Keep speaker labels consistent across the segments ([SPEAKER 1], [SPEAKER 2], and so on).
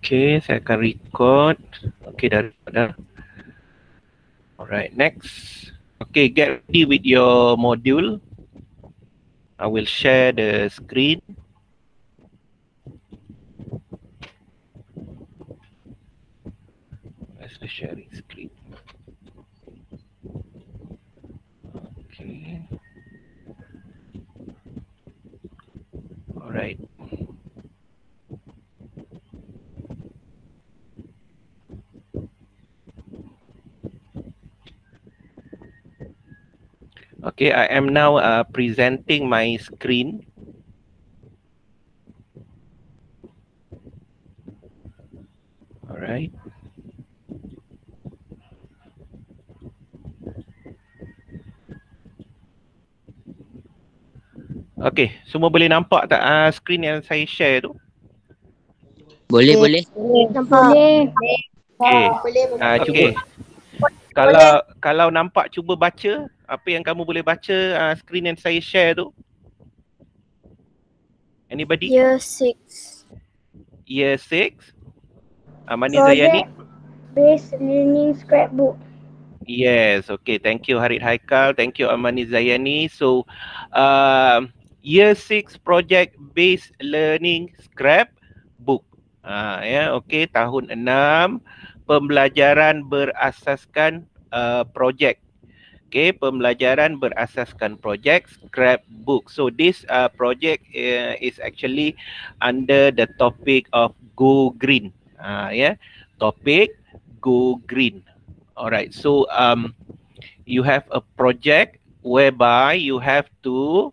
[SPEAKER 1] Okay, saya akan record. Okay, dah, dah. Alright, next. Okay, get ready with your module. I will share the screen. Let's share the Okay, I am now uh, presenting my screen. All right. Okay, semua boleh nampak tak uh, screen yang saya share tu? Boleh, boleh. Boleh, boleh. Okay, Uh, cuba. Okay kalau boleh. kalau nampak cuba baca apa yang kamu boleh baca uh, screen yang saya share tu. Anybody? Year 6. Year 6. Amani uh, so Zayani. Base learning scrapbook. Yes, okay. Thank you Harith Haikal. Thank you Amani Zayani. So, uh, year 6 project based learning scrapbook. Ah uh, ya, yeah, okay. Tahun 6 pembelajaran berasaskan uh, projek. Okay, pembelajaran berasaskan projek scrapbook. So this uh, project uh, is actually under the topic of go green. Ah uh, yeah, topic go green. Alright, so um, you have a project whereby you have to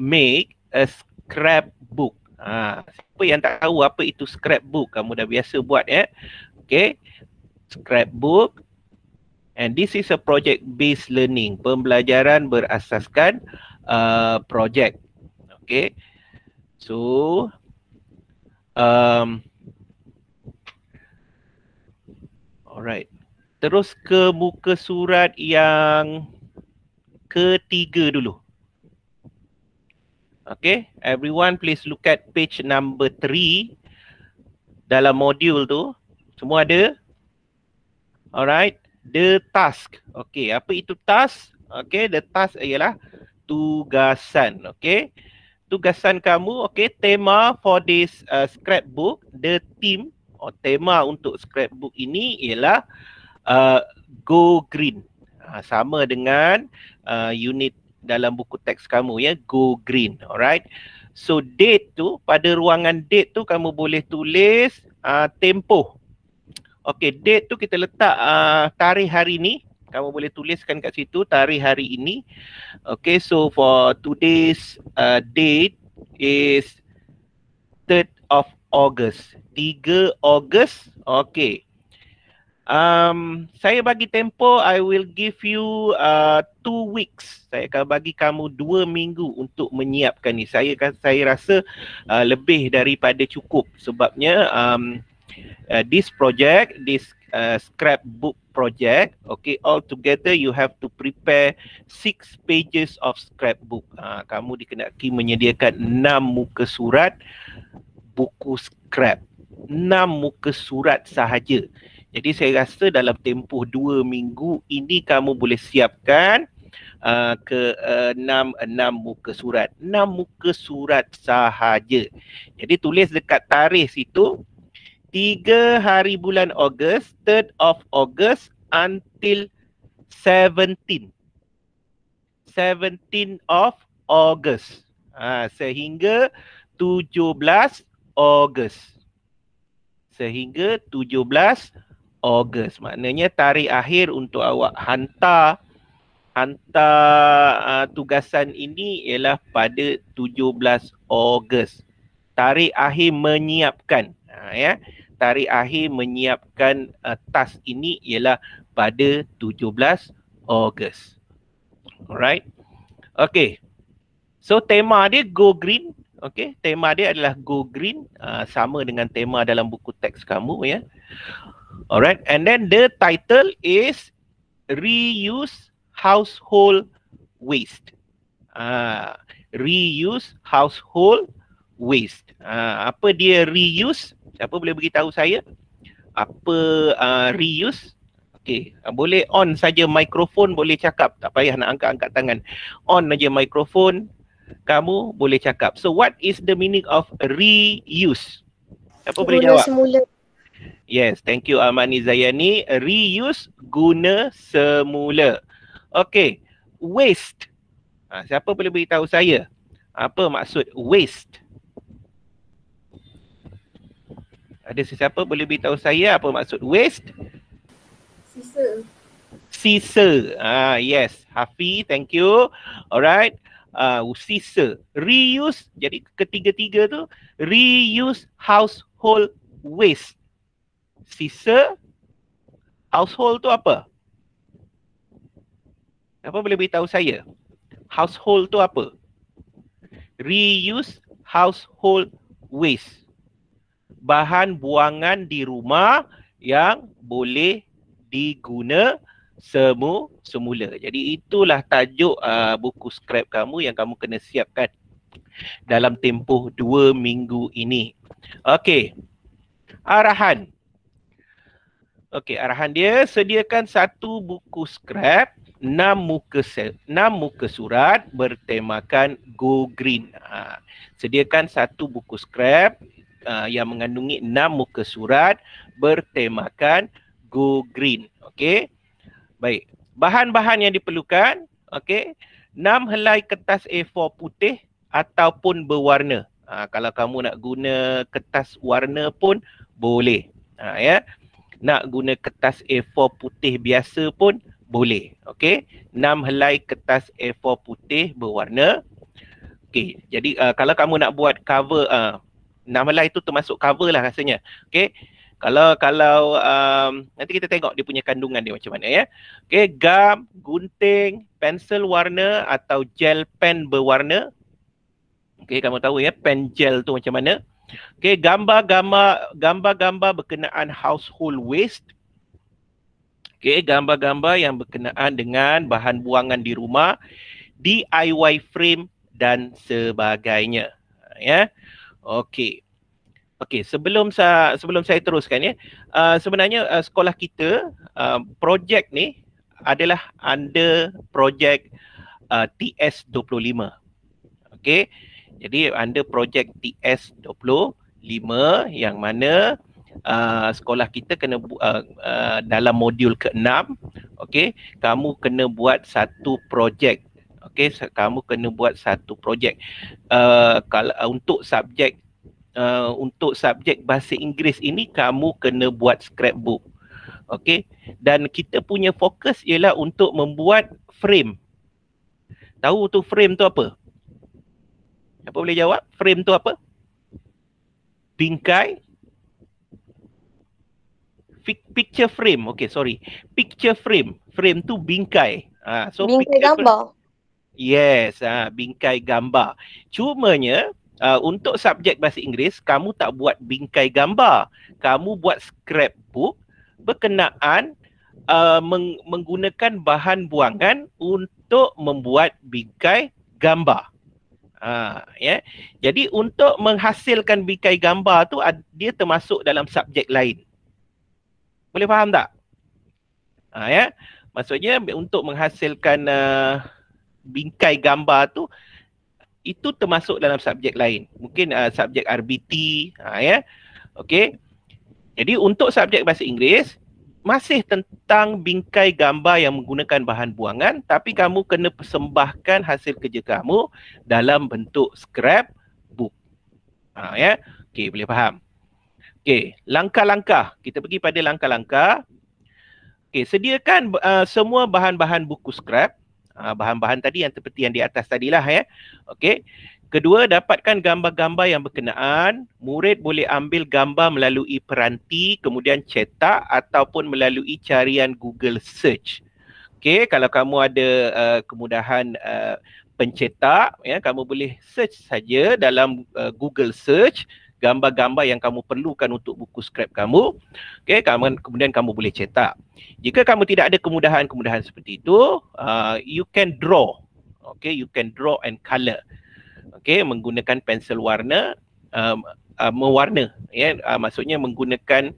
[SPEAKER 1] make a scrapbook. Ah, siapa yang tak tahu apa itu scrapbook? Kamu dah biasa buat ya. Eh? okay scrapbook and this is a project based learning pembelajaran berasaskan uh, project okay so um alright terus ke muka surat yang ketiga dulu okay everyone please look at page number three dalam modul tu semua ada? Alright. The task. Okay. Apa itu task? Okay. The task ialah tugasan. Okay. Tugasan kamu. Okay. Tema for this uh, scrapbook. The theme. Oh, tema untuk scrapbook ini ialah uh, go green. Uh, sama dengan uh, unit dalam buku teks kamu ya. Go green. Alright. So date tu pada ruangan date tu kamu boleh tulis uh, tempoh. Okay, date tu kita letak uh, tarikh hari ni. Kamu boleh tuliskan kat situ tarikh hari ini. Okay, so for today's uh, date is 3rd of August. 3 August. Okay. Um, saya bagi tempo, I will give you uh, two weeks. Saya akan bagi kamu dua minggu untuk menyiapkan ni. Saya saya rasa uh, lebih daripada cukup sebabnya um, Uh, this project, this uh, scrapbook project, okay, all together you have to prepare six pages of scrapbook. Uh, kamu dikenaki menyediakan enam muka surat buku scrap. Enam muka surat sahaja. Jadi saya rasa dalam tempoh dua minggu ini kamu boleh siapkan uh, ke uh, enam, enam muka surat. Enam muka surat sahaja. Jadi tulis dekat tarikh situ, tiga hari bulan Ogos, third of August until seventeen, seventeen of August. Ha, sehingga belas Ogos. Sehingga tujuh belas Ogos. Maknanya tarikh akhir untuk awak hantar hantar uh, tugasan ini ialah pada tujuh belas Ogos. Tarikh akhir menyiapkan. Ha, ya tarikh akhir menyiapkan uh, task ini ialah pada 17 Ogos. Alright. Okay. So tema dia Go Green. Okay. Tema dia adalah Go Green. Uh, sama dengan tema dalam buku teks kamu ya. Yeah. Alright. And then the title is Reuse Household Waste. Uh, reuse Household Waste. Uh, apa dia reuse? siapa boleh beritahu saya apa uh, reuse okey uh, boleh on saja mikrofon boleh cakap tak payah nak angkat angkat tangan on saja mikrofon kamu boleh cakap so what is the meaning of reuse siapa guna boleh jawab semula. yes thank you amani zayani reuse guna semula okey waste uh, siapa boleh beritahu saya apa maksud waste Ada sesiapa boleh beritahu saya apa maksud waste? Sisa. Sisa. Ah yes, Hafi, thank you. Alright. Ah uh, sisa, reuse. Jadi ketiga-tiga tu reuse household waste. Sisa household tu apa? Apa boleh beritahu saya? Household tu apa? Reuse household waste bahan buangan di rumah yang boleh diguna semu semula. Jadi itulah tajuk uh, buku scrap kamu yang kamu kena siapkan dalam tempoh dua minggu ini. Okey. Arahan. Okey, arahan dia sediakan satu buku scrap enam muka enam muka surat bertemakan go green. Ha. Sediakan satu buku scrap uh, yang mengandungi enam muka surat bertemakan go green. Okey. Baik. Bahan-bahan yang diperlukan, okey. Enam helai kertas A4 putih ataupun berwarna. Ha, kalau kamu nak guna kertas warna pun boleh. Ha, ya. Nak guna kertas A4 putih biasa pun boleh. Okey. Enam helai kertas A4 putih berwarna. Okey. Jadi uh, kalau kamu nak buat cover uh, nama lain tu termasuk cover lah rasanya. Okay. Kalau kalau um, nanti kita tengok dia punya kandungan dia macam mana ya. Okay, gam, gunting, pensel warna atau gel pen berwarna. Okay, kamu tahu ya pen gel tu macam mana. Okay, gambar-gambar gambar-gambar berkenaan household waste. Okay, gambar-gambar yang berkenaan dengan bahan buangan di rumah, DIY frame dan sebagainya. Ya. Yeah. Okey. Okey, sebelum sa sebelum saya teruskan ya. Uh, sebenarnya uh, sekolah kita uh, projek ni adalah under projek uh, TS25. Okey. Jadi under projek TS25 yang mana uh, sekolah kita kena uh, uh, dalam modul keenam. okey, kamu kena buat satu projek okey so, kamu kena buat satu projek uh, kalau uh, untuk subjek uh, untuk subjek bahasa Inggeris ini kamu kena buat scrapbook okey dan kita punya fokus ialah untuk membuat frame tahu tu frame tu apa apa boleh jawab frame tu apa bingkai picture frame okey sorry picture frame frame tu bingkai ha, so bingkai gambar frame. Yes, ha, bingkai gambar. Cumanya uh, untuk subjek bahasa Inggeris, kamu tak buat bingkai gambar. Kamu buat scrapbook berkenaan uh, meng- menggunakan bahan buangan untuk membuat bingkai gambar. Ha, yeah. Ya. Jadi untuk menghasilkan bingkai gambar tu, dia termasuk dalam subjek lain. Boleh faham tak? Ha, yeah. Ya. Maksudnya untuk menghasilkan... Uh, bingkai gambar tu itu termasuk dalam subjek lain. Mungkin uh, subjek RBT ha, ya. Okey. Jadi untuk subjek bahasa Inggeris masih tentang bingkai gambar yang menggunakan bahan buangan tapi kamu kena persembahkan hasil kerja kamu dalam bentuk scrap book. Ha, ya. Okey, boleh faham. Okey, langkah-langkah. Kita pergi pada langkah-langkah. Okey, sediakan uh, semua bahan-bahan buku scrap Ah, bahan-bahan tadi yang seperti yang di atas tadilah ya. Okey. Kedua, dapatkan gambar-gambar yang berkenaan. Murid boleh ambil gambar melalui peranti, kemudian cetak ataupun melalui carian Google Search. Okey, kalau kamu ada uh, kemudahan uh, pencetak, ya, kamu boleh search saja dalam uh, Google Search gambar-gambar yang kamu perlukan untuk buku skrip kamu. Okey, kamu, kemudian kamu boleh cetak. Jika kamu tidak ada kemudahan-kemudahan seperti itu, uh, you can draw. Okey, you can draw and color. Okey, menggunakan pensel warna, uh, uh, mewarna. Ya, yeah? uh, maksudnya menggunakan,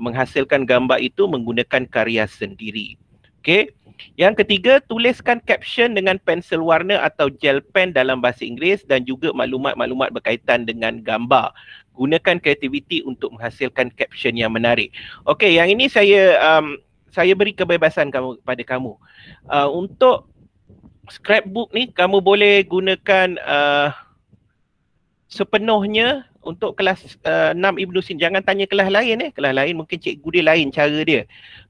[SPEAKER 1] menghasilkan gambar itu menggunakan karya sendiri. Okey. Yang ketiga, tuliskan caption dengan pensel warna atau gel pen dalam bahasa Inggeris dan juga maklumat-maklumat berkaitan dengan gambar. Gunakan kreativiti untuk menghasilkan caption yang menarik. Okey, yang ini saya um, saya beri kebebasan kamu, kepada kamu. Uh, untuk scrapbook ni, kamu boleh gunakan uh, sepenuhnya untuk kelas uh, eh, 6 Ibnu Sina jangan tanya kelas lain eh kelas lain mungkin cikgu dia lain cara dia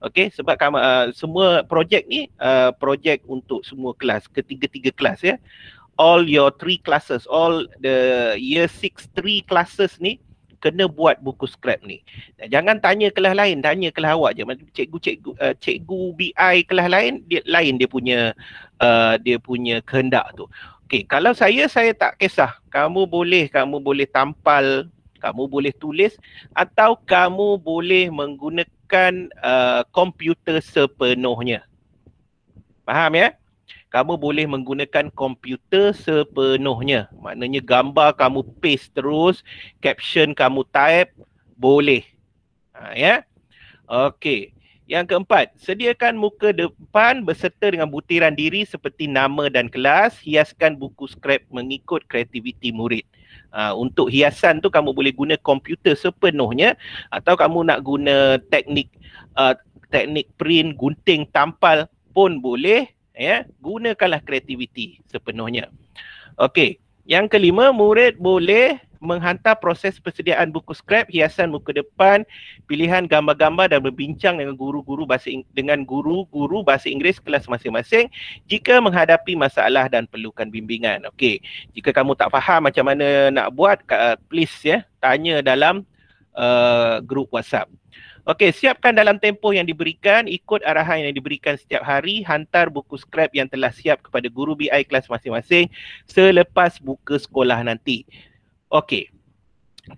[SPEAKER 1] okey sebab kam, uh, eh, semua projek ni uh, projek untuk semua kelas ketiga-tiga kelas ya all your three classes all the year 6 three classes ni kena buat buku scrap ni. Jangan tanya kelas lain, tanya kelas awak je. Macam cikgu cikgu uh, cikgu BI kelas lain dia lain dia punya uh, dia punya kehendak tu. Okey, kalau saya saya tak kisah. Kamu boleh, kamu boleh tampal, kamu boleh tulis atau kamu boleh menggunakan uh, komputer sepenuhnya. Faham ya? Kamu boleh menggunakan komputer sepenuhnya. Maknanya gambar kamu paste terus, caption kamu type boleh. Ha ya. Okey. Yang keempat, sediakan muka depan berserta dengan butiran diri seperti nama dan kelas, hiaskan buku skrip mengikut kreativiti murid. Uh, untuk hiasan tu kamu boleh guna komputer sepenuhnya atau kamu nak guna teknik uh, teknik print, gunting, tampal pun boleh ya, yeah? gunakanlah kreativiti sepenuhnya. Okey, yang kelima murid boleh menghantar proses persediaan buku skrip, hiasan muka depan, pilihan gambar-gambar dan berbincang dengan guru-guru bahasa dengan guru-guru bahasa Inggeris kelas masing-masing jika menghadapi masalah dan perlukan bimbingan. Okey, jika kamu tak faham macam mana nak buat, uh, please ya tanya dalam uh, grup WhatsApp. Okey, siapkan dalam tempoh yang diberikan, ikut arahan yang diberikan setiap hari, hantar buku skrip yang telah siap kepada guru BI kelas masing-masing selepas buka sekolah nanti. Okey.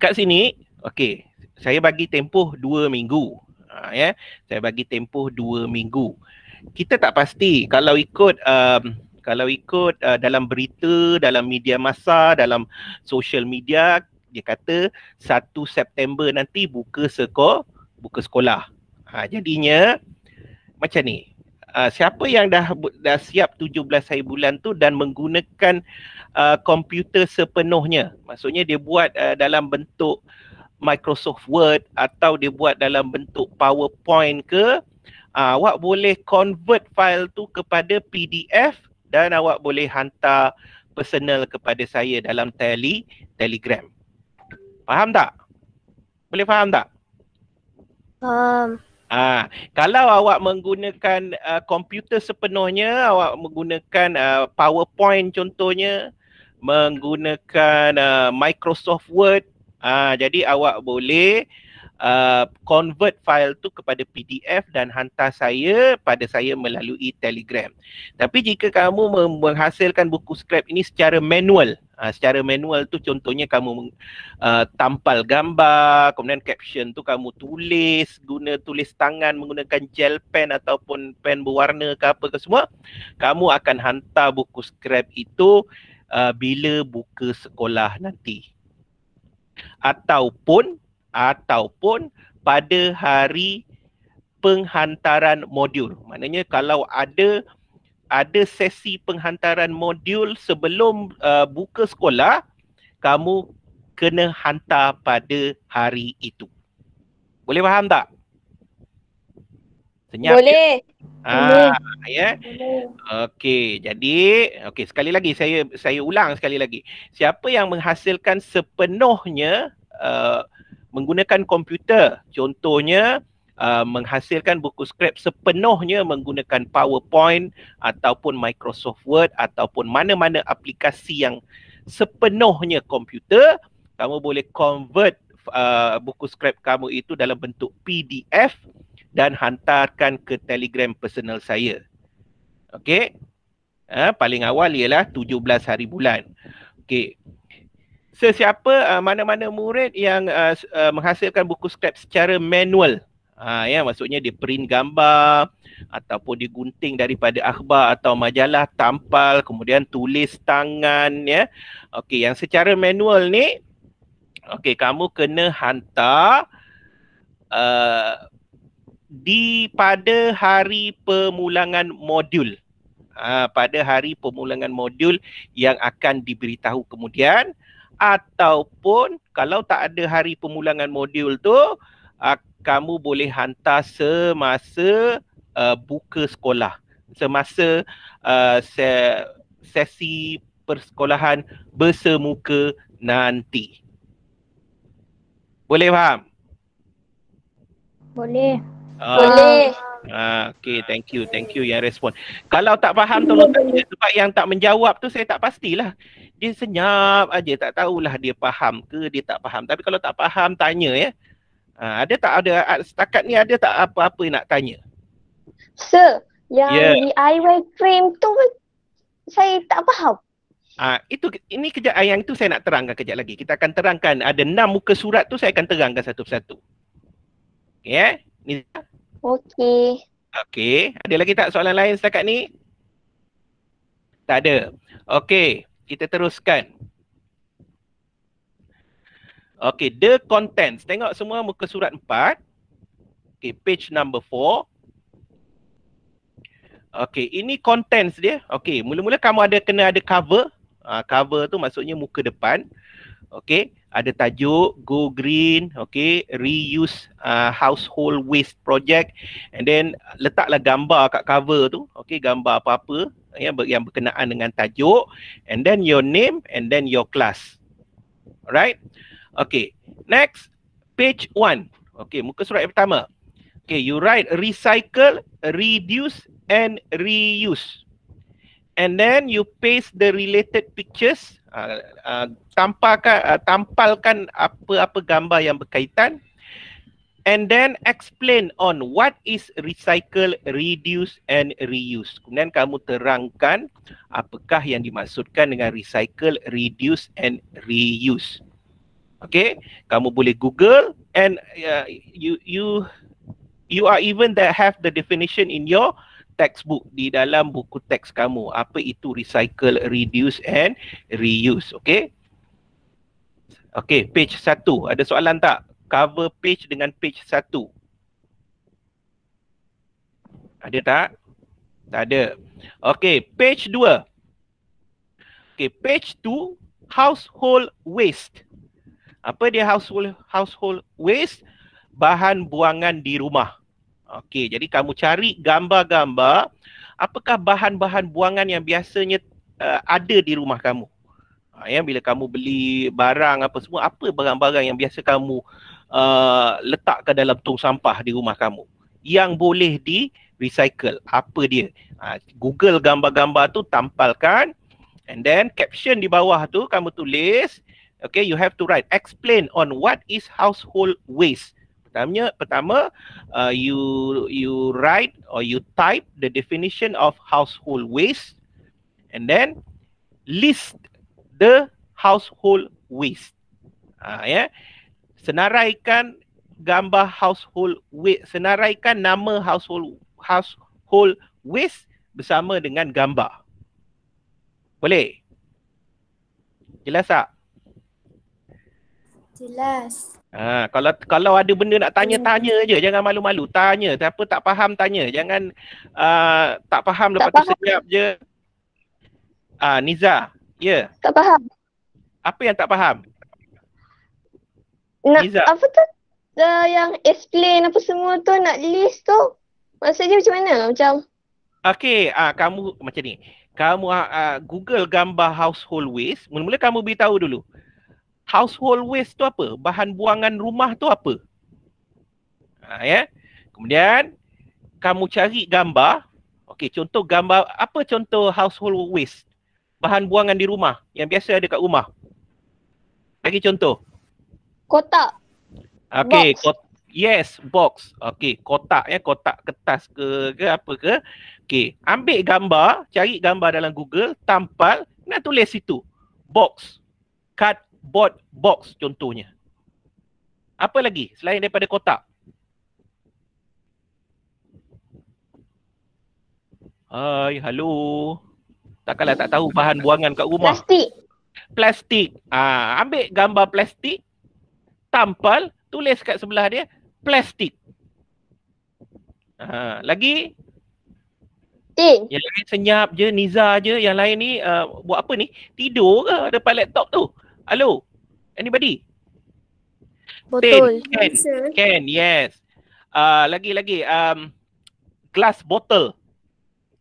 [SPEAKER 1] Kat sini, okey. Saya bagi tempoh dua minggu. Ha, Yeah. Saya bagi tempoh dua minggu. Kita tak pasti kalau ikut um, kalau ikut uh, dalam berita, dalam media masa, dalam social media, dia kata 1 September nanti buka sekolah, buka sekolah. Ha, jadinya macam ni uh, siapa yang dah dah siap 17 hari bulan tu dan menggunakan uh, komputer sepenuhnya maksudnya dia buat uh, dalam bentuk Microsoft Word atau dia buat dalam bentuk PowerPoint ke uh, awak boleh convert file tu kepada PDF dan awak boleh hantar personal kepada saya dalam tele, Telegram. Faham tak? Boleh faham tak? Faham. Um. Ah, kalau awak menggunakan uh, komputer sepenuhnya, awak menggunakan uh, PowerPoint contohnya, menggunakan uh, Microsoft Word, ah jadi awak boleh uh, convert file tu kepada PDF dan hantar saya pada saya melalui Telegram. Tapi jika kamu menghasilkan buku skrip ini secara manual, Ha, secara manual tu contohnya kamu uh, tampal gambar, kemudian caption tu kamu tulis guna tulis tangan menggunakan gel pen ataupun pen berwarna ke apa ke semua, kamu akan hantar buku scrap itu uh, bila buka sekolah nanti. Ataupun ataupun pada hari penghantaran modul. Maknanya kalau ada ada sesi penghantaran modul sebelum uh, buka sekolah kamu kena hantar pada hari itu. Boleh faham tak? Senyap. Boleh. Ha, ah, ya. Yeah. Okey, jadi okey sekali lagi saya saya ulang sekali lagi. Siapa yang menghasilkan sepenuhnya uh, menggunakan komputer contohnya Uh, menghasilkan buku skrip sepenuhnya menggunakan PowerPoint ataupun Microsoft Word ataupun mana-mana aplikasi yang sepenuhnya komputer, kamu boleh convert uh, buku skrip kamu itu dalam bentuk PDF dan hantarkan ke Telegram personal saya. Okey. Ha, paling awal ialah 17 hari bulan. Okey. Sesiapa uh, mana-mana murid yang uh, uh, menghasilkan buku skrip secara manual, ha, ya maksudnya dia print gambar ataupun dia gunting daripada akhbar atau majalah tampal kemudian tulis tangan ya okey yang secara manual ni okey kamu kena hantar uh, di pada hari pemulangan modul ha, pada hari pemulangan modul yang akan diberitahu kemudian ataupun kalau tak ada hari pemulangan modul tu uh, kamu boleh hantar semasa uh, buka sekolah semasa uh, se- sesi persekolahan bersemuka nanti boleh faham boleh uh, boleh Ah, okay, thank you. Thank you yang respon. Kalau tak faham, tolong tanya. Sebab yang tak menjawab tu saya tak pastilah. Dia senyap aja. Tak tahulah dia faham ke dia tak faham. Tapi kalau tak faham, tanya ya. Ha, ada tak ada setakat ni ada tak apa-apa nak tanya? Sir, yang yeah. DIY cream tu saya tak faham. Ah ha, itu ini kerja ayang tu saya nak terangkan kerja lagi. Kita akan terangkan ada enam muka surat tu saya akan terangkan satu persatu. Ya eh? Ni Okey. Okey, ada lagi tak soalan lain setakat ni? Tak ada. Okey, kita teruskan. Okay, the contents. Tengok semua muka surat empat. Okay, page number four. Okay, ini contents dia. Okay, mula-mula kamu ada kena ada cover. Uh, cover tu maksudnya muka depan. Okay, ada tajuk Go Green, okay, Reuse uh, Household Waste Project and then letaklah gambar kat cover tu, okay, gambar apa-apa yang, ber- yang berkenaan dengan tajuk and then your name and then your class. Alright? Okay, next page one. Okay, muka surat yang pertama. Okay, you write recycle, reduce and reuse. And then you paste the related pictures. Uh, uh, tamparkan, uh, tampalkan apa-apa gambar yang berkaitan. And then explain on what is recycle, reduce and reuse. Kemudian kamu terangkan apakah yang dimaksudkan dengan recycle, reduce and reuse. Okay, kamu boleh Google and uh, you you you are even that have the definition in your textbook di dalam buku teks kamu. Apa itu recycle, reduce and reuse? Okay. Okay, page satu. Ada soalan tak? Cover page dengan page satu. Ada tak? Tak ada. Okay, page dua. Okay, page two, household waste apa dia household household waste bahan buangan di rumah okey jadi kamu cari gambar-gambar apakah bahan-bahan buangan yang biasanya uh, ada di rumah kamu ha, ya bila kamu beli barang apa semua apa barang-barang yang biasa kamu uh, eh, letak ke dalam tong sampah di rumah kamu yang boleh di recycle apa dia ha, google gambar-gambar tu tampalkan and then caption di bawah tu kamu tulis Okay, you have to write. Explain on what is household waste. Pertamanya, pertama, uh, you you write or you type the definition of household waste, and then list the household waste. Ah, uh, ya. yeah. Senaraikan gambar household waste. Senaraikan nama household household waste bersama dengan gambar. Boleh? Jelas tak? Jelas. Ha, kalau kalau ada benda nak tanya, hmm. tanya je. Jangan malu-malu. Tanya. Siapa tak faham, tanya. Jangan uh, tak faham tak lepas faham. tu setiap je. Uh, Niza, ya? Yeah. Tak faham. Apa yang tak faham? Nak, Niza. Apa tu uh, yang explain apa semua tu, nak list tu? Maksudnya macam mana? Macam? Okay, uh, ah, kamu macam ni. Kamu uh, Google gambar household waste. Mula-mula kamu beritahu dulu household waste tu apa? Bahan buangan rumah tu apa? Ha, ya. Kemudian kamu cari gambar. Okey, contoh gambar apa contoh household waste? Bahan buangan di rumah yang biasa ada kat rumah. Bagi contoh. Kotak. Okey, kot yes, box. Okey, kotak ya, kotak kertas ke ke apa ke. Okey, ambil gambar, cari gambar dalam Google, tampal, nak tulis situ. Box. Cut cardboard box contohnya. Apa lagi selain daripada kotak? Hai, hello. Takkanlah tak tahu bahan buangan kat rumah. Plastik. Plastik. Ah, ambil gambar plastik, tampal, tulis kat sebelah dia plastik. Ah, lagi Tin. Yang lain senyap je, Niza je. Yang lain ni uh, buat apa ni? Tidur ke depan laptop tu? Hello? Anybody? Botol. Ten, Ken, Ken, yes. Lagi-lagi. Uh, um, glass bottle.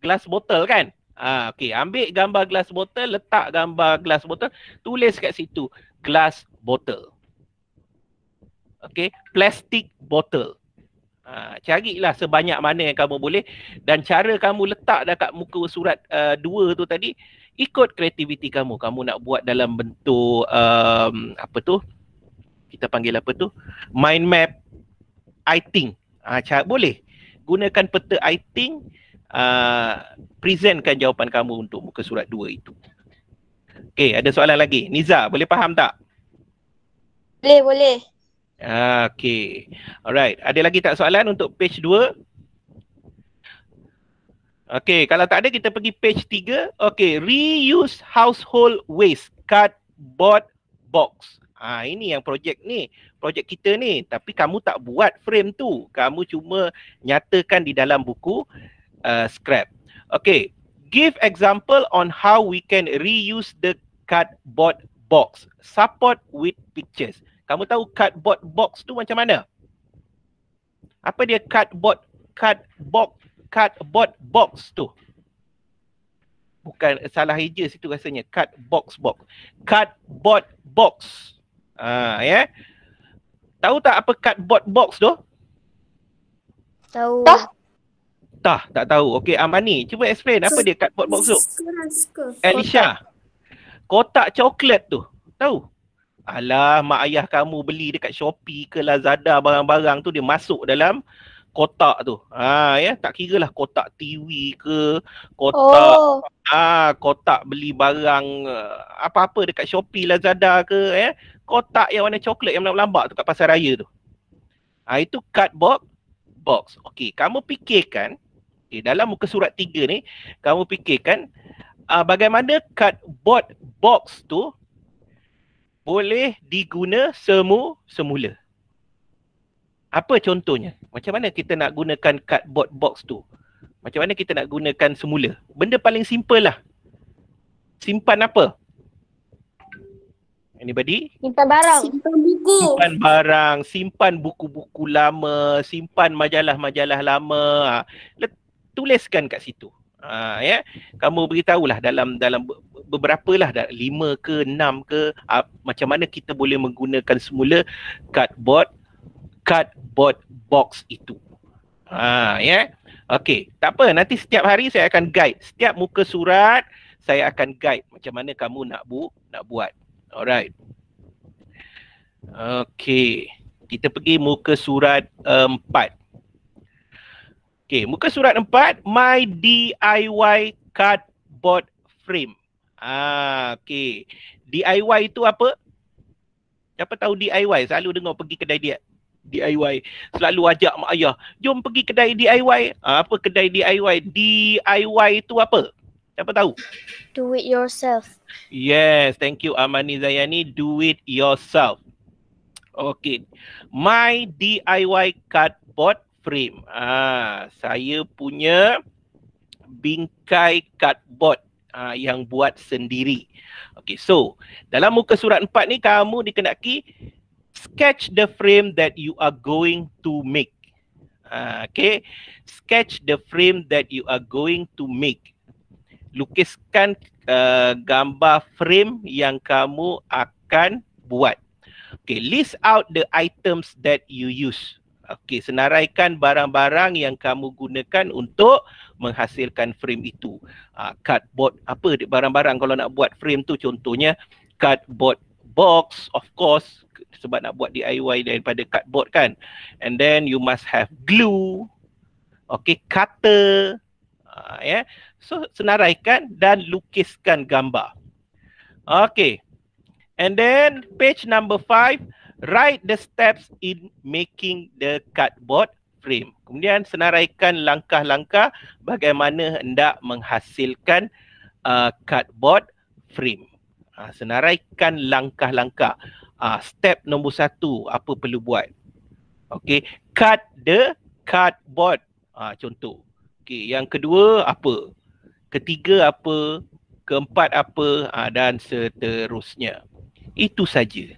[SPEAKER 1] Glass bottle kan? Uh, ah, okay, ambil gambar glass bottle, letak gambar glass bottle, tulis kat situ. Glass bottle. Okay, plastic bottle. Uh, carilah sebanyak mana yang kamu boleh. Dan cara kamu letak dekat muka surat uh, dua tu tadi, ikut kreativiti kamu kamu nak buat dalam bentuk um, apa tu kita panggil apa tu mind map i think ah ha, boleh gunakan peta i think uh, ah, presentkan jawapan kamu untuk muka surat 2 itu okey ada soalan lagi Niza boleh faham tak boleh boleh ah, okey alright ada lagi tak soalan untuk page dua? Okay, kalau tak ada kita pergi page 3. Okay, reuse household waste cardboard box. Ah ha, ini yang projek ni, projek kita ni. Tapi kamu tak buat frame tu. Kamu cuma nyatakan di dalam buku uh, scrap. Okay, give example on how we can reuse the cardboard box. Support with pictures. Kamu tahu cardboard box tu macam mana? Apa dia cardboard card box cardboard box tu. Bukan salah hija situ rasanya. Card box box. Cardboard box. Ha, ya. Yeah. Tahu tak apa cardboard box tu? Tahu. Tah. Tah, tak tahu. Okey, Amani, cuba explain apa dia cardboard box tu? Alicia. Kotak coklat tu. Tahu? Alah, mak ayah kamu beli dekat Shopee ke Lazada barang-barang tu dia masuk dalam kotak tu. Ha ya, tak kira lah kotak TV ke, kotak ah oh. ha, kotak beli barang eh, apa-apa dekat Shopee, Lazada ke eh, kotak yang warna coklat yang lambat tu kat pasar raya tu. Ha itu cardboard box. Okey, kamu fikirkan okay, dalam muka surat 3 ni, kamu fikirkan uh, bagaimana cardboard box tu boleh diguna semu semula apa contohnya? Macam mana kita nak gunakan cardboard box tu? Macam mana kita nak gunakan semula? Benda paling simple lah. Simpan apa? Anybody? Simpan barang. Simpan buku. Simpan barang, simpan buku-buku lama, simpan majalah-majalah lama. Ha, let, tuliskan kat situ. Ha, ya. Yeah? Kamu beritahulah dalam dalam beberapa lah, lima ke enam ke, uh, macam mana kita boleh menggunakan semula cardboard cardboard box itu. Ha, ya. Yeah? Okey, tak apa. Nanti setiap hari saya akan guide. Setiap muka surat, saya akan guide macam mana kamu nak bu nak buat. Alright. Okey. Kita pergi muka surat empat. Okey, muka surat empat. My DIY cardboard frame. Ah, okey. DIY itu apa? Siapa tahu DIY? Selalu dengar pergi kedai dia DIY. Selalu ajak mak ayah, jom pergi kedai DIY. Ah, apa kedai DIY? DIY itu apa? Siapa tahu? Do it yourself. Yes, thank you Amani Zayani. Do it yourself. Okay. My DIY cardboard frame. Ah, saya punya bingkai cardboard ah, yang buat sendiri. Okay, so dalam muka surat empat ni kamu dikenaki sketch the frame that you are going to make. Ah, okay, sketch the frame that you are going to make. Lukiskan uh, gambar frame yang kamu akan buat. Okay, list out the items that you use. Okay, senaraikan barang-barang yang kamu gunakan untuk menghasilkan frame itu. Uh, cardboard, apa barang-barang kalau nak buat frame tu contohnya cardboard box, of course, sebab nak buat DIY daripada cardboard kan and then you must have glue okay cutter uh, ya yeah. so senaraikan dan lukiskan gambar okay and then page number five, write the steps in making the cardboard frame kemudian senaraikan langkah-langkah bagaimana hendak menghasilkan uh, cardboard frame Ha, senaraikan langkah-langkah. Ha, step nombor satu, apa perlu buat. Okay, cut the cardboard. Ha, contoh. Okay, yang kedua apa? Ketiga apa? Keempat apa? Ha, dan seterusnya. Itu saja.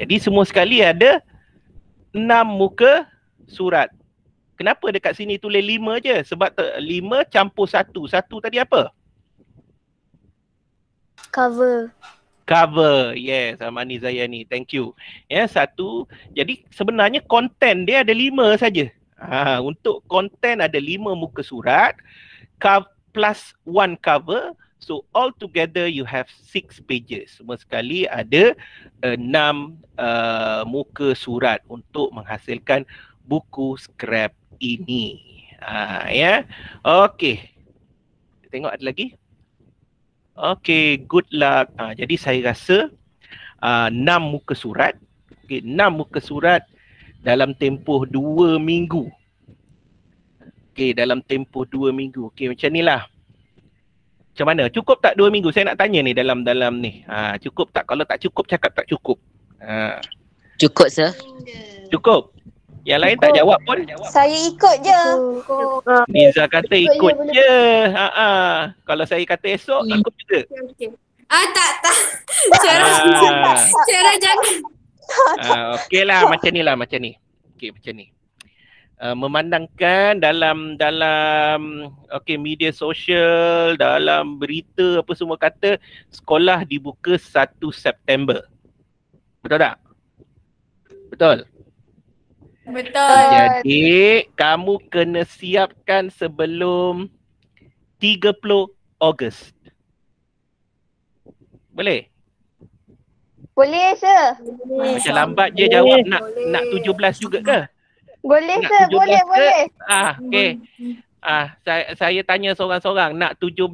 [SPEAKER 1] Jadi semua sekali ada enam muka surat. Kenapa dekat sini tulis lima je? Sebab lima campur satu. Satu tadi apa? cover cover yes Amani Zaya ni thank you ya yeah, satu jadi sebenarnya konten dia ada lima saja ha, untuk konten ada lima muka surat cover plus one cover so all together you have six pages semua sekali ada enam uh, muka surat untuk menghasilkan buku scrap ini ha, ya yeah. okey tengok ada lagi Okay, good luck. Ha, jadi saya rasa ha, enam uh, muka surat, okay, enam muka surat dalam tempoh dua minggu. Okay, dalam tempoh dua minggu. Okay, macam ni lah. Macam mana? Cukup tak dua minggu? Saya nak tanya ni dalam dalam ni. Ha, cukup tak? Kalau tak cukup, cakap tak cukup. Ha. Cukup, sir. Cukup? Yang lain tak jawab pun. Saya ikut je. Ah, Niza kata ikut, je. Ha ah. Kalau saya kata esok ikut hmm. aku juga. Okay. Ah tak tak. Cara cara ah. jangan. Ah okeylah macam ni lah macam ni. Okey macam ni. Uh, memandangkan dalam dalam okey media sosial dalam berita apa semua kata sekolah dibuka 1 September. Betul tak? Betul. Betul. Jadi kamu kena siapkan sebelum 30 Ogos. Boleh? Boleh, sir. Ah, macam lambat je jawab boleh. nak nak 17 juga ke? Boleh, sir. Boleh, boleh. Ke? Ah, okey. Ah, saya, saya tanya seorang-seorang nak 17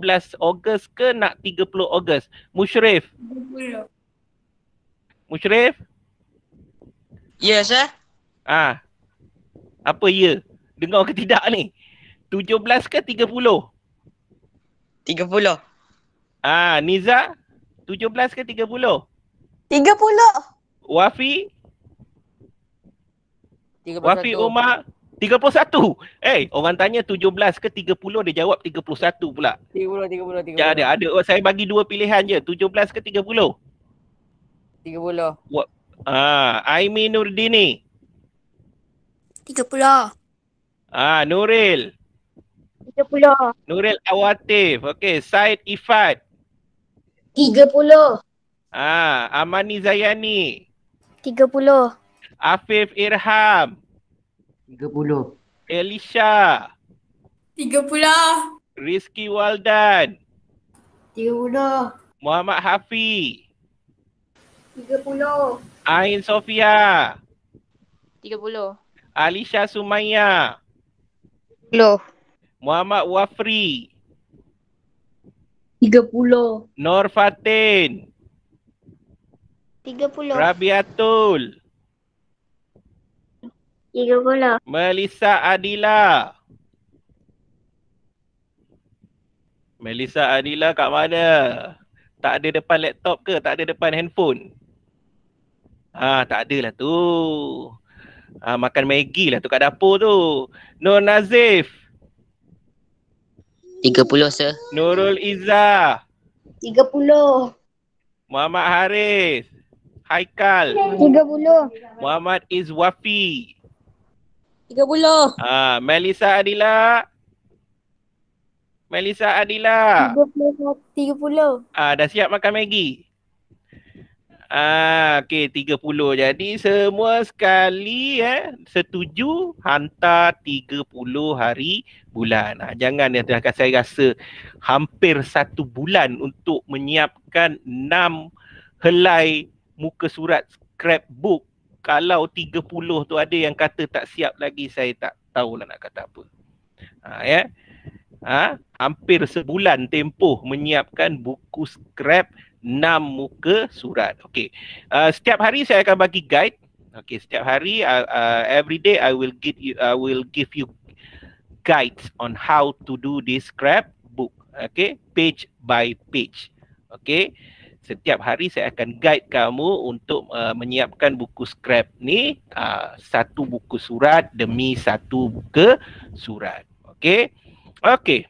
[SPEAKER 1] Ogos ke nak 30 Ogos? Mushrif. Mushrif? Yes, ya, sir. Ah. Ha. Apa ya? Dengar ke tidak ni? 17 ke 30? 30. Ah, ha. Niza 17 ke 30? 30. Wafi 31. Wafi Umar 31. Eh, hey, orang tanya 17 ke 30 dia jawab 31 pula. 30 30 30. Ya ada ada oh, saya bagi dua pilihan je. 17 ke 30? 30. Ah, ha. Aimi Nurdini. 30. Ah, Nuril. 30. Nuril Awatif. Okey, Said Ifat. 30. Ah, Amani Zayani. 30. Afif Irham. 30. Elisha. 30. Rizky Waldan. 30. Muhammad Hafi. 30. Ain Sofia. 30. Alisha Sumaya. Hello. Muhammad Wafri. 30. Nur Fatin. 30. Rabiatul. 30. Melissa Adila. Melissa Adila kat mana? Tak ada depan laptop ke? Tak ada depan handphone? Ah, tak ada lah tu uh, makan Maggi lah tu kat dapur tu. Nur Nazif. 30 sir. Nurul Iza. 30. Muhammad Haris. Haikal. 30. Muhammad Izwafi. 30. Ah, Melissa Adila. Melissa Adila. 30. 30. Ah, dah siap makan Maggie? Ah, okey 30. Jadi semua sekali eh setuju hantar 30 hari bulan. Ah, jangan ya dah saya rasa hampir satu bulan untuk menyiapkan enam helai muka surat scrapbook. Kalau 30 tu ada yang kata tak siap lagi saya tak tahu lah nak kata apa. Ah, ya. Ah, hampir sebulan tempoh menyiapkan buku scrap enam muka surat. Okey. Uh, setiap hari saya akan bagi guide. Okey. Setiap hari, uh, uh, every day I will give you, I will give you guides on how to do this scrap book. Okey. Page by page. Okey. Setiap hari saya akan guide kamu untuk uh, menyiapkan buku scrap ni uh, satu buku surat demi satu buku surat. Okey. Okey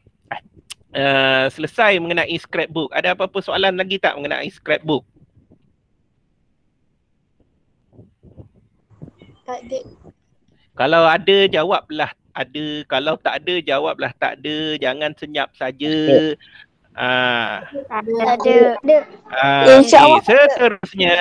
[SPEAKER 1] uh, selesai mengenai scrapbook. Ada apa-apa soalan lagi tak mengenai scrapbook? Tak ada. Kalau ada jawablah ada. Kalau tak ada jawablah tak ada. Jangan senyap saja. Ah. Ada. Ada. Ah, okay. seterusnya.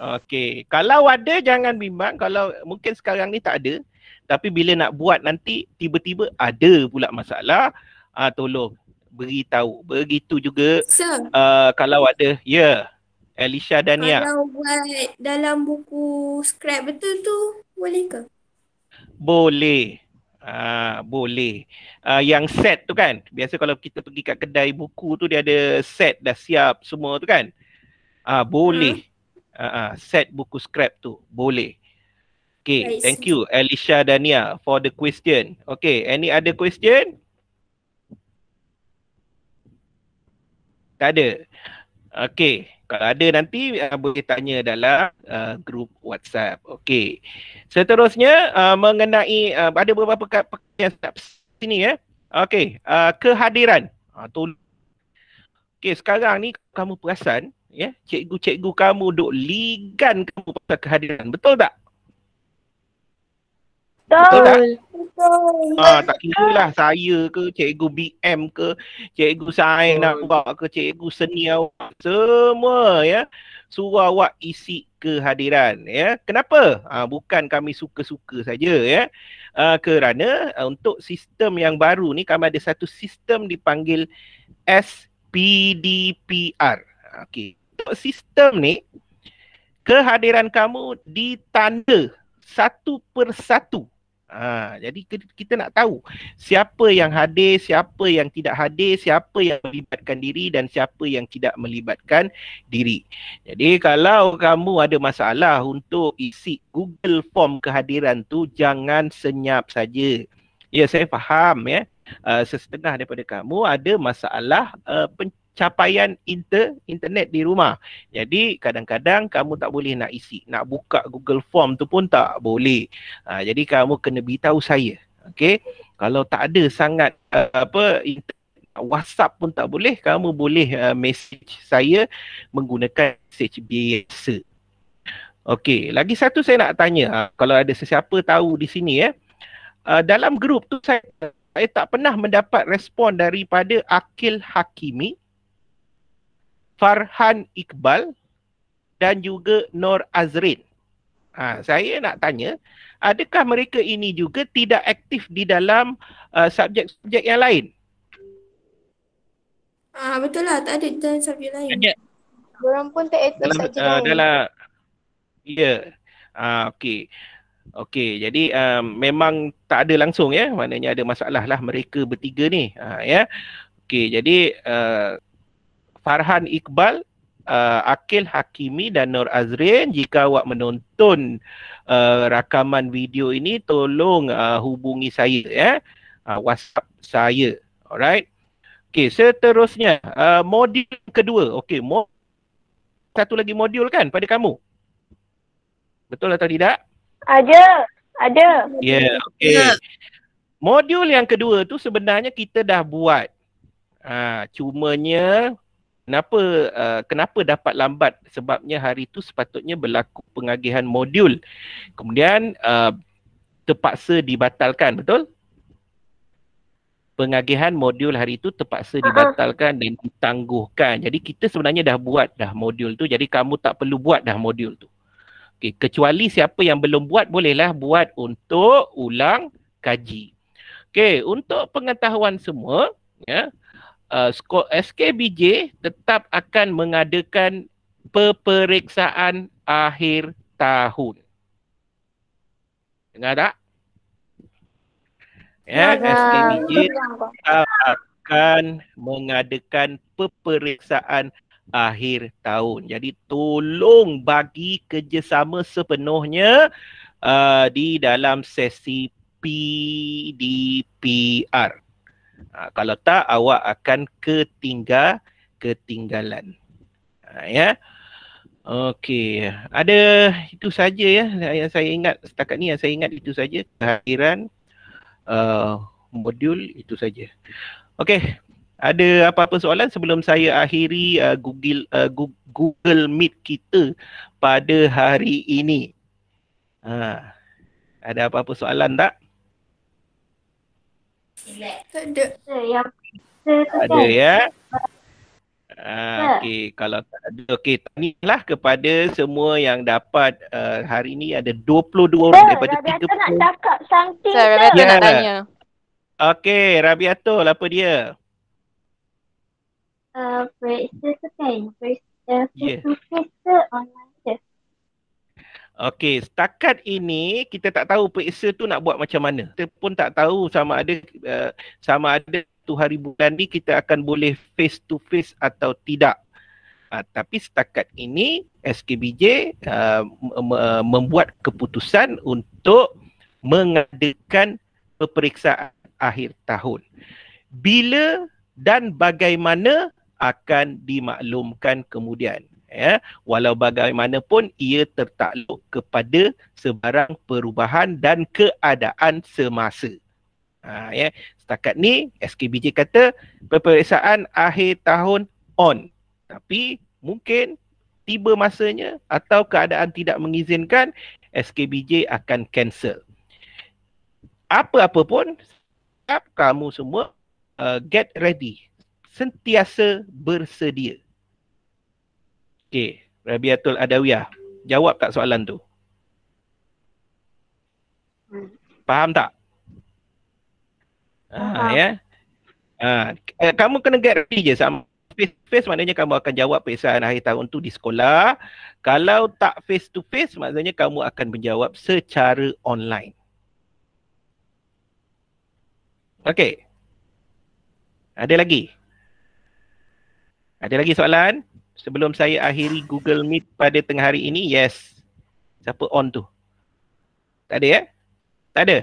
[SPEAKER 1] Okey, kalau ada jangan bimbang kalau mungkin sekarang ni tak ada tapi bila nak buat nanti tiba-tiba ada pula masalah uh, tolong beritahu. Begitu juga so, uh, ah, kalau ada, ya. Yeah. Alicia Dania. Kalau buat dalam buku scrap betul tu boleh ke? Boleh. Ah uh, boleh. Uh, yang set tu kan. Biasa kalau kita pergi kat kedai buku tu dia ada set dah siap semua tu kan. Ah uh, boleh. Hmm. Ah huh? uh, uh, set buku scrap tu boleh. Okay, thank you Alicia Dania for the question. Okay, any other question? Tak ada. Okey, kalau ada nanti uh, boleh tanya dalam uh, grup WhatsApp. Okey. Seterusnya uh, mengenai uh, ada beberapa perkara yang sini ya. Eh. Okey, uh, kehadiran. Ah uh, tol- Okey, sekarang ni kamu perasan ya, yeah, cikgu-cikgu kamu duk ligan kamu pasal kehadiran. Betul tak? Betul. Betul. Ah, tak kira lah saya ke, cikgu BM ke, cikgu sains awak ke, cikgu seni awak. Semua ya. Suruh awak isi kehadiran ya. Kenapa? Ah, bukan kami suka-suka saja ya. Ah, kerana ah, untuk sistem yang baru ni kami ada satu sistem dipanggil SPDPR. Okey. Untuk sistem ni kehadiran kamu ditanda satu persatu Ha, jadi kita nak tahu siapa yang hadir, siapa yang tidak hadir, siapa yang melibatkan diri dan siapa yang tidak melibatkan diri. Jadi kalau kamu ada masalah untuk isi Google Form kehadiran tu jangan senyap saja. Ya saya faham ya. Uh, sesetengah daripada kamu ada masalah uh, pen- capaian inter internet di rumah. Jadi kadang-kadang kamu tak boleh nak isi, nak buka Google Form tu pun tak boleh. Ha, jadi kamu kena beritahu saya. Okay, Kalau tak ada sangat uh, apa inter- WhatsApp pun tak boleh, kamu boleh uh, message saya menggunakan message biasa. Okey, lagi satu saya nak tanya. Uh, kalau ada sesiapa tahu di sini eh. Uh, dalam grup tu saya saya tak pernah mendapat respon daripada Akil Hakimi. Uh, Farhan Iqbal dan juga Nur Azrin. Ha, saya nak tanya, adakah mereka ini juga tidak aktif di dalam uh, subjek-subjek yang lain? Ah betul lah, tak ada di dalam subjek lain. Tanya. Orang pun tak aktif dalam, subjek uh, lain. Dalam, ya. Yeah. Ah, okay. Okey, jadi um, memang tak ada langsung ya. Maknanya ada masalah lah mereka bertiga ni. Ha, ya. Okey, jadi uh, Farhan Iqbal, uh, Akil Hakimi dan Nur Azrin jika awak menonton uh, rakaman video ini tolong uh, hubungi saya ya eh? uh, WhatsApp saya. Alright. Okey, seterusnya uh, modul kedua. Okey, mo- satu lagi modul kan pada kamu? Betul atau tidak? Ada. Ada. Ya, yeah, okey. Modul yang kedua tu sebenarnya kita dah buat. Ha, cumanya kenapa uh, kenapa dapat lambat sebabnya hari itu sepatutnya berlaku pengagihan modul kemudian uh, terpaksa dibatalkan betul pengagihan modul hari itu terpaksa dibatalkan dan ditangguhkan jadi kita sebenarnya dah buat dah modul tu jadi kamu tak perlu buat dah modul tu okey kecuali siapa yang belum buat bolehlah buat untuk ulang kaji okey untuk pengetahuan semua ya uh, SKBJ tetap akan mengadakan peperiksaan akhir tahun. Dengar tak?
[SPEAKER 2] Ya, ya SKBJ tetap
[SPEAKER 1] akan mengadakan peperiksaan akhir tahun. Jadi tolong bagi kerjasama sepenuhnya uh, di dalam sesi PDPR. Ha, kalau tak awak akan ketinggal ketinggalan. Ha, ya. Okey, ada itu saja ya yang saya ingat setakat ni yang saya ingat itu saja kehadiran uh, modul itu saja. Okey, ada apa-apa soalan sebelum saya akhiri uh, Google uh, Google Meet kita pada hari ini? Ha. Ada apa-apa soalan tak? Tak ada. ada kan? ya. Uh, okey kalau tak ada okey tahniahlah kepada semua yang dapat uh, hari ini ada 22 orang Sir, daripada Rabi 30. Saya nak cakap something. Saya yeah. nak ya. tanya. Okey, Rabiatul apa dia? Uh, praise the thing. Praise the yeah. online Okey, setakat ini kita tak tahu periksa tu nak buat macam mana. Kita pun tak tahu sama ada uh, sama ada tu hari bulan ni kita akan boleh face to face atau tidak. Uh, tapi setakat ini SKBJ uh, eh, membuat keputusan untuk mengadakan peperiksaan akhir tahun. Bila dan bagaimana akan dimaklumkan kemudian ya walau bagaimanapun ia tertakluk kepada sebarang perubahan dan keadaan semasa ha ya setakat ni SKBJ kata peperiksaan akhir tahun on tapi mungkin tiba masanya atau keadaan tidak mengizinkan SKBJ akan cancel apa-apa pun kamu semua uh, get ready sentiasa bersedia Okey, Rabiatul Adawiyah, jawab tak soalan tu? Faham tak? Ah ha, ya. Ah ha, kamu kena get ready je sama face-to-face maknanya kamu akan jawab perisaan akhir tahun tu di sekolah. Kalau tak face-to-face maknanya kamu akan menjawab secara online. Okey. Ada lagi? Ada lagi soalan? Ada. Sebelum saya akhiri Google Meet pada tengah hari ini, yes. Siapa on tu? Tak ada ya? Eh? Tak ada?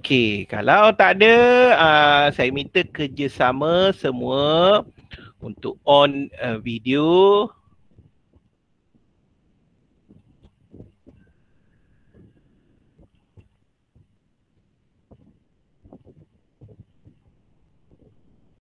[SPEAKER 1] Okey, kalau tak ada, uh, saya minta kerjasama semua untuk on uh, video. video.